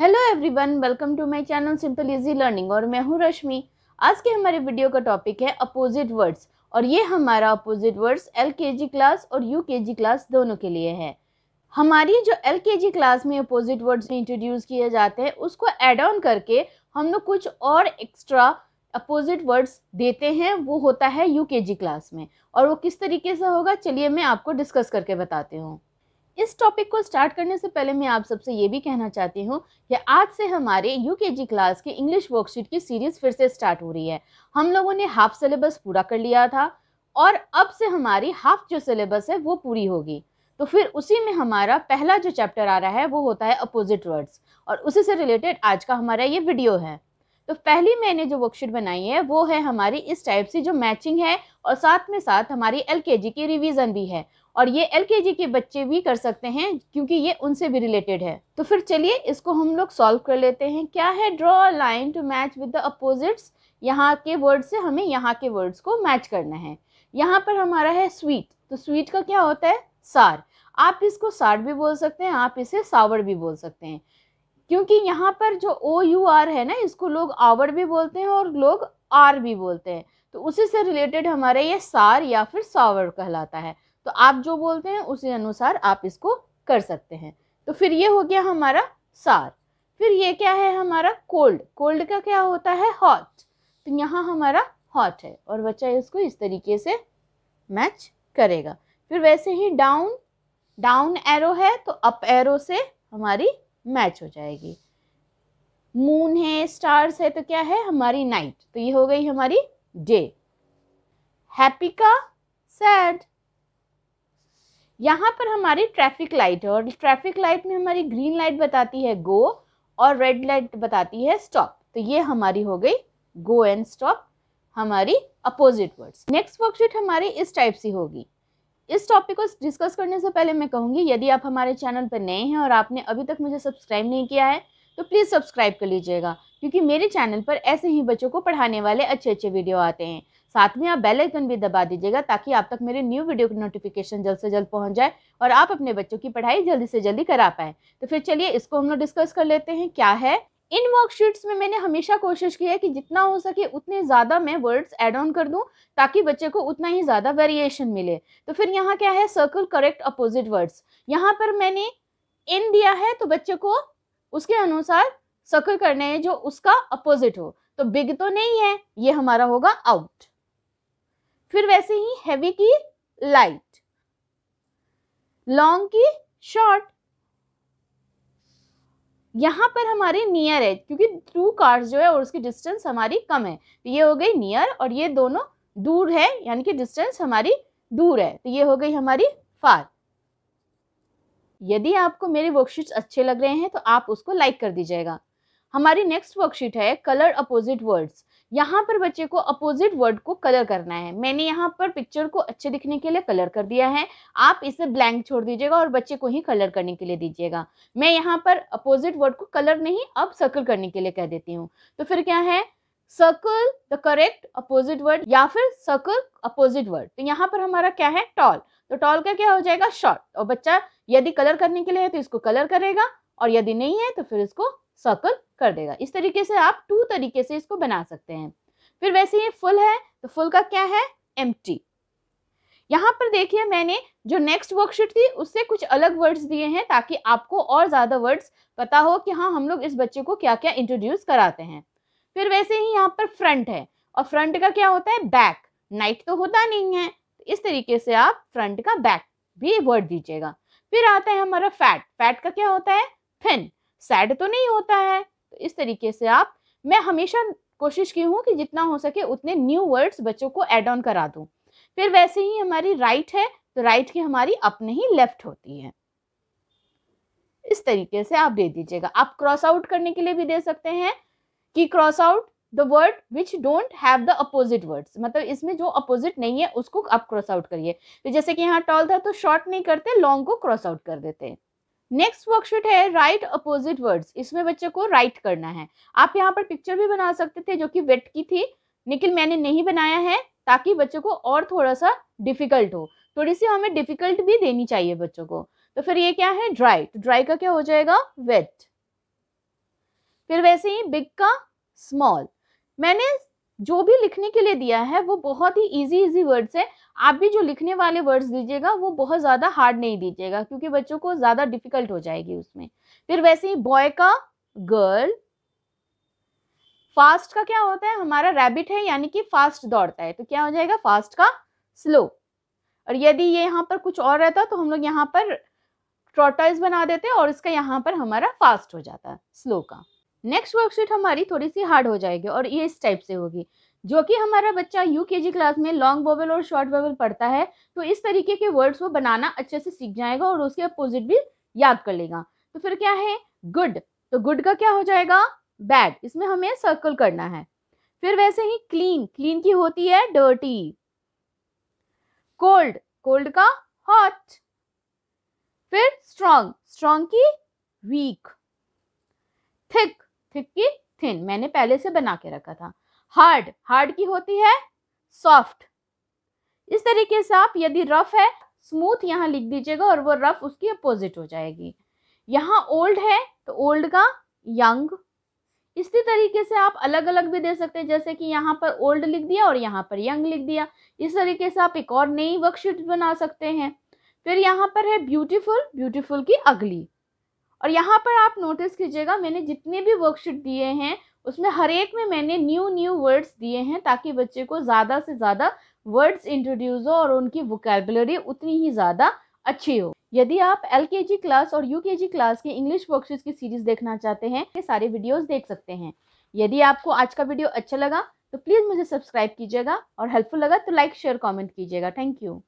hello everyone welcome to my channel simple easy learning और मैं हूं रश्मि आज के हमारे वीडियो का टॉपिक है अपोजिट वर्ड्स और ये हमारा अपोजिट वर्ड्स एलकेजी क्लास और यूकेजी क्लास दोनों के लिए है हमारी जो एलकेजी क्लास में अपोजिट वर्ड्स इंट्रोड्यूस किए जाते हैं उसको एड ऑन करके हम लोग कुछ और एक्स्ट्रा अपोजिट वर्ड्स देते हैं वो होता है यू क्लास में और वो किस तरीके से होगा चलिए मैं आपको डिस्कस करके बताती हूँ इस टॉपिक को स्टार्ट करने से पहले मैं आप सबसे ये भी कहना चाहती हूँ कि आज से हमारे यूकेजी क्लास की इंग्लिश वर्कशीट की सीरीज़ फिर से स्टार्ट हो रही है हम लोगों ने हाफ सिलेबस पूरा कर लिया था और अब से हमारी हाफ जो सिलेबस है वो पूरी होगी तो फिर उसी में हमारा पहला जो चैप्टर आ रहा है वो होता है अपोजिट वर्ड्स और उसी से रिलेटेड आज का हमारा ये वीडियो है तो पहली मैंने जो वर्कशीट बनाई है वो है हमारी इस टाइप से जो मैचिंग है और साथ में साथ हमारी एलकेजी की रिवीजन भी है और ये एल के बच्चे भी कर सकते हैं क्योंकि ये उनसे भी रिलेटेड है तो फिर चलिए इसको हम लोग सॉल्व कर लेते हैं क्या है draw a line to match with the opposites यहाँ के वर्ड से हमें यहाँ के वर्ड्स को मैच करना है यहाँ पर हमारा है स्वीट तो स्वीट का क्या होता है सार आप इसको सार भी बोल सकते हैं आप इसे सावर भी बोल सकते हैं क्योंकि यहाँ पर जो ओ यू आर है ना इसको लोग आवर भी बोलते हैं और लोग आर भी बोलते हैं तो उसी से रिलेटेड हमारा ये सार या फिर सावर कहलाता है तो आप जो बोलते हैं उसी अनुसार आप इसको कर सकते हैं तो फिर ये हो गया हमारा सार फिर ये क्या है हमारा कोल्ड कोल्ड का क्या होता है हॉट तो यहाँ हमारा हॉट है और बच्चा इसको इस तरीके से मैच करेगा फिर वैसे ही डाउन डाउन एरो है तो अप एरो से हमारी मैच हो जाएगी मून है स्टार्स है तो क्या है हमारी नाइट तो ये हो गई हमारी डे हैप्पी का सैड यहाँ पर हमारी ट्रैफिक लाइट है और ट्रैफिक लाइट में हमारी ग्रीन लाइट बताती है गो और रेड लाइट बताती है स्टॉप तो ये हमारी हो गई गो एंड स्टॉप हमारी अपोजिट वर्ड्स नेक्स्ट वर्कशीट हमारी इस टाइप सी होगी इस टॉपिक को डिस्कस करने से पहले मैं कहूँगी यदि आप हमारे चैनल पर नए हैं और आपने अभी तक मुझे सब्सक्राइब नहीं किया है तो प्लीज़ सब्सक्राइब कर लीजिएगा क्योंकि मेरे चैनल पर ऐसे ही बच्चों को पढ़ाने वाले अच्छे अच्छे वीडियो आते हैं साथ में आप बेल आइकन भी दबा दीजिएगा ताकि आप तक मेरे न्यू वीडियो की नोटिफिकेशन जल्द से जल्द पहुंच जाए और आप अपने बच्चों की पढ़ाई जल्दी से जल्दी करा पाए तो फिर चलिए इसको हम लोग डिस्कस कर लेते हैं क्या है इन वर्कशीट्स में मैंने हमेशा कोशिश की है कि जितना हो सके उतने ज़्यादा मैं वर्ड्स एड ऑन कर दूं ताकि बच्चे को उतना ही ज़्यादा वेरिएशन मिले तो फिर यहाँ क्या है सर्कल करेक्ट अपोजिट वर्ड्स यहाँ पर मैंने इन दिया है तो बच्चे को उसके अनुसार सर्कल करने हैं जो उसका अपोजिट हो तो बिग तो नहीं है ये हमारा होगा आउट फिर वैसे ही हैवी की लाइट लॉन्ग की शॉर्ट यहां पर हमारे नियर है क्योंकि टू कार्स जो है और उसकी डिस्टेंस हमारी कम है तो ये हो गई नियर और ये दोनों दूर है यानी कि डिस्टेंस हमारी दूर है तो ये हो गई हमारी फार यदि आपको मेरे वर्कशीट अच्छे लग रहे हैं तो आप उसको लाइक कर दीजिएगा हमारी नेक्स्ट वर्कशीट है कलर अपोजिट वर्ड्स यहाँ पर बच्चे को अपोजिट वर्ड को कलर करना है मैंने यहाँ पर पिक्चर को अच्छे दिखने के लिए कलर कर दिया है आप इसे ब्लैंक छोड़ दीजिएगा और बच्चे को ही कलर करने के लिए दीजिएगा मैं यहाँ पर अपोजिट वर्ड को कलर नहीं अब सर्कल करने के लिए कह देती हूँ तो फिर क्या है circle the correct opposite word या फिर सर्कल अपोजिट वर्ड तो यहाँ पर हमारा क्या है टॉल तो टॉल का क्या हो जाएगा शॉर्ट और बच्चा यदि कलर करने के लिए है तो इसको कलर करेगा और यदि नहीं है तो फिर इसको सर्कल कर देगा इस तरीके से आप टू तरीके से इसको बना सकते हैं फिर वैसे ये फुल है तो फुल का क्या है एम यहाँ पर देखिए मैंने जो नेक्स्ट वर्कशीट थी उससे कुछ अलग वर्ड्स दिए हैं ताकि आपको और ज़्यादा वर्ड्स पता हो कि हाँ हम लोग इस बच्चे को क्या क्या इंट्रोड्यूस कराते हैं फिर वैसे ही यहाँ पर फ्रंट है और फ्रंट का क्या होता है बैक नाइट तो होता नहीं है इस तरीके से आप फ्रंट का बैक भी वर्ड दीजिएगा फिर आता है हमारा फैट फैट का क्या होता है थिन सैड तो नहीं होता है तो इस तरीके से आप मैं हमेशा कोशिश की हूँ कि जितना हो सके उतने न्यू वर्ड्स बच्चों को एड ऑन करा दूँ फिर वैसे ही हमारी राइट है तो राइट की हमारी अपने ही लेफ्ट होती है इस तरीके से आप दे दीजिएगा आप क्रॉस आउट करने के लिए भी दे सकते हैं कि cross out the word which don't have the opposite words मतलब इसमें जो अपोजिट नहीं है उसको आप क्रॉस आउट करिए तो जैसे कि यहाँ टॉल था तो शॉर्ट नहीं करते लॉन्ग को क्रॉस आउट कर देते हैं नेक्स्ट वर्कशीट है राइट अपोजिट वर्ड्स इसमें बच्चे को राइट करना है आप यहाँ पर पिक्चर भी बना सकते थे जो कि वेट की थी लेकिन मैंने नहीं बनाया है ताकि बच्चों को और थोड़ा सा डिफिकल्ट हो थोड़ी सी हमें डिफिकल्ट भी देनी चाहिए बच्चों को तो फिर ये क्या है ड्राई तो ड्राई का क्या हो जाएगा वेट फिर वैसे ही बिग का स्मॉल मैंने जो भी लिखने के लिए दिया है वो बहुत ही इजी इजी वर्ड्स है आप भी जो लिखने वाले वर्ड्स दीजिएगा वो बहुत ज़्यादा हार्ड नहीं दीजिएगा क्योंकि बच्चों को ज़्यादा डिफिकल्ट हो जाएगी उसमें फिर वैसे ही बॉय का गर्ल फास्ट का क्या होता है हमारा रैबिट है यानी कि फास्ट दौड़ता है तो क्या हो जाएगा फास्ट का स्लो और यदि ये यहाँ पर कुछ और रहता तो हम लोग यहाँ पर ट्रोटाइज बना देते और इसका यहाँ पर हमारा फास्ट हो जाता स्लो का नेक्स्ट वर्कशीट हमारी थोड़ी सी हार्ड हो जाएगी और ये इस टाइप से होगी जो कि हमारा बच्चा यू क्लास में लॉन्ग वोवेल और शॉर्ट वोवेल पढ़ता है तो इस तरीके के वर्ड्स वो बनाना अच्छे से सीख जाएगा और उसके अपोजिट भी याद कर लेगा तो फिर क्या है गुड तो गुड का क्या हो जाएगा बैड इसमें हमें सर्कल करना है फिर वैसे ही क्लीन क्लीन की होती है डर्टी कोल्ड कोल्ड का हॉट फिर स्ट्रॉन्ग स्ट्रॉन्ग की वीक थिक थिक की थिन मैंने पहले से बना के रखा था हार्ड हार्ड की होती है सॉफ्ट इस तरीके से आप यदि रफ है स्मूथ यहाँ लिख दीजिएगा और वो रफ उसकी अपोजिट हो जाएगी यहाँ ओल्ड है तो ओल्ड का यंग इसी तरीके से आप अलग अलग भी दे सकते हैं जैसे कि यहाँ पर ओल्ड लिख दिया और यहाँ पर यंग लिख दिया इस तरीके से आप एक और नई वर्कशीट बना सकते हैं फिर यहाँ पर है ब्यूटीफुल ब्यूटीफुल की अगली और यहाँ पर आप नोटिस कीजिएगा मैंने जितने भी वर्कशीट दिए हैं उसमें हर एक में मैंने न्यू न्यू वर्ड्स दिए हैं ताकि बच्चे को ज़्यादा से ज़्यादा वर्ड्स इंट्रोड्यूस हो और उनकी वोकेबलरी उतनी ही ज़्यादा अच्छी हो यदि आप एल क्लास और यू क्लास की इंग्लिश वर्कशीट की सीरीज़ देखना चाहते हैं ये सारे वीडियोज़ देख सकते हैं यदि आपको आज का वीडियो अच्छा लगा तो प्लीज़ मुझे सब्सक्राइब कीजिएगा और हेल्पफुल लगा तो लाइक शेयर कॉमेंट कीजिएगा थैंक यू